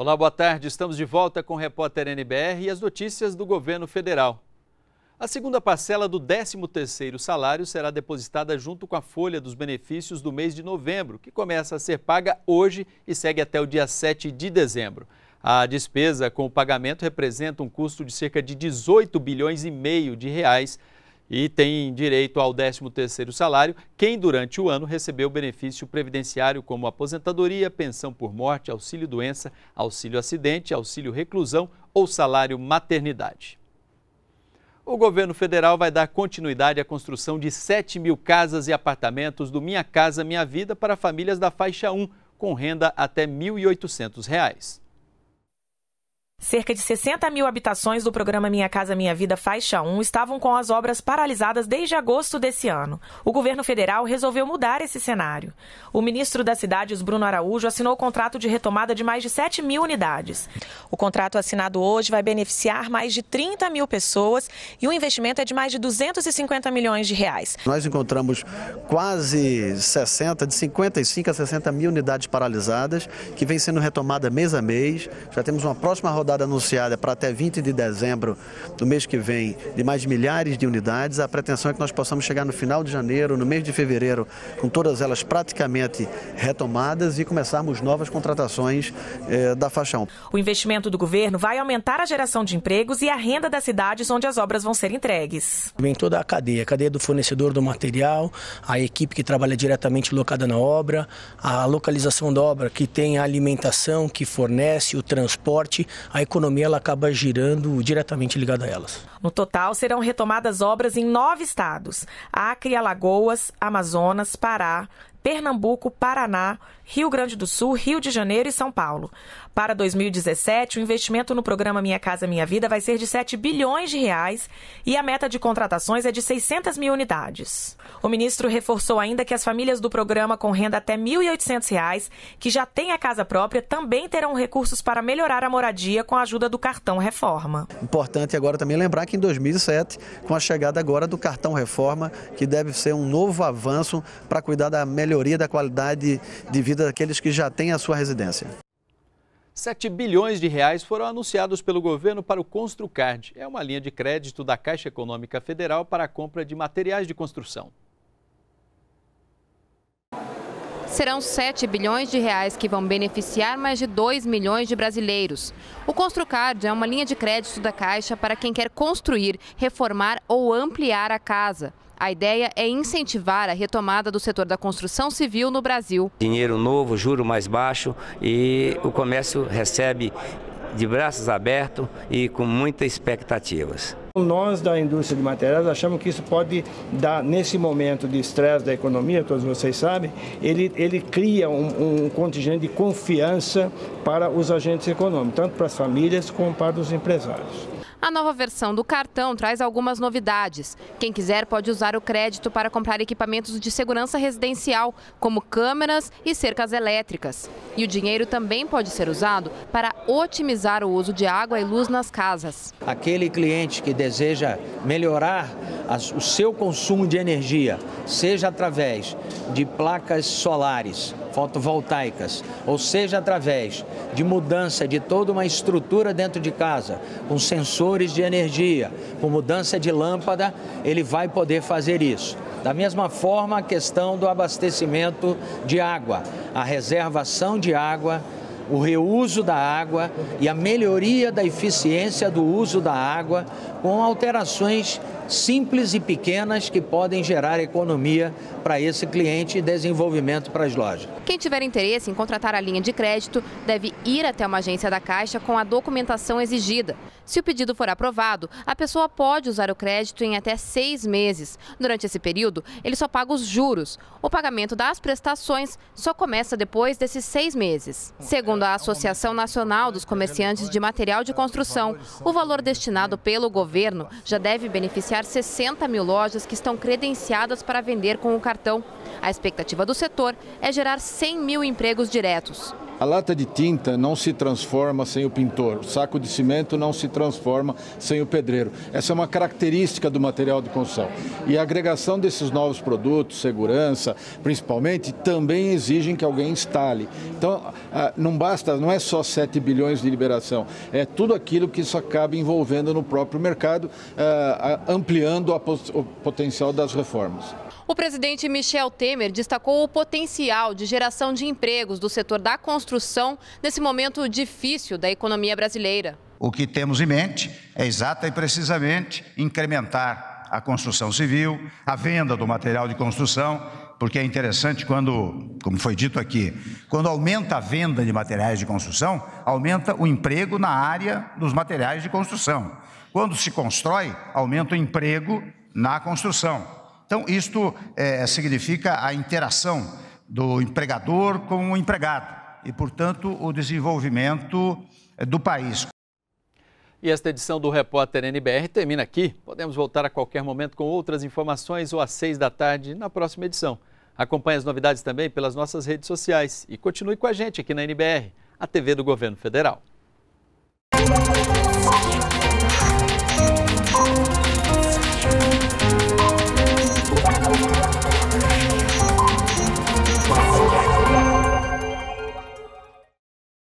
Olá, boa tarde. Estamos de volta com o repórter NBR e as notícias do governo federal. A segunda parcela do 13º salário será depositada junto com a folha dos benefícios do mês de novembro, que começa a ser paga hoje e segue até o dia 7 de dezembro. A despesa com o pagamento representa um custo de cerca de 18 bilhões e meio de reais e tem direito ao 13º salário quem durante o ano recebeu benefício previdenciário como aposentadoria, pensão por morte, auxílio doença, auxílio acidente, auxílio reclusão ou salário maternidade. O governo federal vai dar continuidade à construção de 7 mil casas e apartamentos do Minha Casa Minha Vida para famílias da faixa 1, com renda até R$ 1.800. Cerca de 60 mil habitações do programa Minha Casa Minha Vida Faixa 1 estavam com as obras paralisadas desde agosto desse ano. O governo federal resolveu mudar esse cenário. O ministro das Cidades, Bruno Araújo, assinou o contrato de retomada de mais de 7 mil unidades. O contrato assinado hoje vai beneficiar mais de 30 mil pessoas e o investimento é de mais de 250 milhões de reais. Nós encontramos quase 60, de 55 a 60 mil unidades paralisadas, que vem sendo retomada mês a mês. Já temos uma próxima rodada rodada anunciada para até 20 de dezembro do mês que vem de mais de milhares de unidades. A pretensão é que nós possamos chegar no final de janeiro, no mês de fevereiro, com todas elas praticamente retomadas e começarmos novas contratações eh, da faixão. O investimento do governo vai aumentar a geração de empregos e a renda das cidades onde as obras vão ser entregues. Vem toda a cadeia, a cadeia do fornecedor do material, a equipe que trabalha diretamente locada na obra, a localização da obra que tem a alimentação, que fornece o transporte, a a economia ela acaba girando diretamente ligada a elas. No total, serão retomadas obras em nove estados: Acre, Alagoas, Amazonas, Pará, Pernambuco, Paraná, Rio Grande do Sul, Rio de Janeiro e São Paulo. Para 2017, o investimento no programa Minha Casa Minha Vida vai ser de 7 bilhões de reais e a meta de contratações é de 600 mil unidades. O ministro reforçou ainda que as famílias do programa com renda até R$ 1.800, reais, que já têm a casa própria, também terão recursos para melhorar a moradia com a ajuda do cartão Reforma. Importante agora também lembrar que em 2007, com a chegada agora do cartão Reforma, que deve ser um novo avanço para cuidar da melhoria melhoria da qualidade de vida daqueles que já têm a sua residência. 7 bilhões de reais foram anunciados pelo governo para o Construcard. É uma linha de crédito da Caixa Econômica Federal para a compra de materiais de construção. Serão 7 bilhões de reais que vão beneficiar mais de 2 milhões de brasileiros. O Construcard é uma linha de crédito da Caixa para quem quer construir, reformar ou ampliar a casa. A ideia é incentivar a retomada do setor da construção civil no Brasil. Dinheiro novo, juro mais baixo e o comércio recebe de braços abertos e com muitas expectativas. Nós da indústria de materiais achamos que isso pode dar, nesse momento de estresse da economia, todos vocês sabem, ele, ele cria um, um contingente de confiança para os agentes econômicos, tanto para as famílias como para os empresários. A nova versão do cartão traz algumas novidades. Quem quiser pode usar o crédito para comprar equipamentos de segurança residencial, como câmeras e cercas elétricas. E o dinheiro também pode ser usado para otimizar o uso de água e luz nas casas. Aquele cliente que deseja melhorar o seu consumo de energia, seja através de placas solares fotovoltaicas, ou seja através de mudança de toda uma estrutura dentro de casa, com sensores de energia, com mudança de lâmpada, ele vai poder fazer isso. Da mesma forma, a questão do abastecimento de água, a reservação de água o reuso da água e a melhoria da eficiência do uso da água com alterações simples e pequenas que podem gerar economia para esse cliente e desenvolvimento para as lojas. Quem tiver interesse em contratar a linha de crédito deve ir até uma agência da Caixa com a documentação exigida. Se o pedido for aprovado, a pessoa pode usar o crédito em até seis meses. Durante esse período, ele só paga os juros. O pagamento das prestações só começa depois desses seis meses. Segundo a Associação Nacional dos Comerciantes de Material de Construção, o valor destinado pelo governo já deve beneficiar fechar 60 mil lojas que estão credenciadas para vender com o cartão. A expectativa do setor é gerar 100 mil empregos diretos. A lata de tinta não se transforma sem o pintor, o saco de cimento não se transforma sem o pedreiro. Essa é uma característica do material de construção. E a agregação desses novos produtos, segurança, principalmente, também exigem que alguém instale. Então, não basta, não é só 7 bilhões de liberação, é tudo aquilo que isso acaba envolvendo no próprio mercado, ah, ampliando o potencial das reformas. O presidente Michel Temer destacou o potencial de geração de empregos do setor da construção nesse momento difícil da economia brasileira. O que temos em mente é exata e precisamente incrementar a construção civil, a venda do material de construção, porque é interessante quando, como foi dito aqui, quando aumenta a venda de materiais de construção, aumenta o emprego na área dos materiais de construção. Quando se constrói, aumenta o emprego na construção. Então, isto é, significa a interação do empregador com o empregado e, portanto, o desenvolvimento é, do país. E esta edição do Repórter NBR termina aqui. Podemos voltar a qualquer momento com outras informações ou às seis da tarde na próxima edição. Acompanhe as novidades também pelas nossas redes sociais e continue com a gente aqui na NBR, a TV do Governo Federal.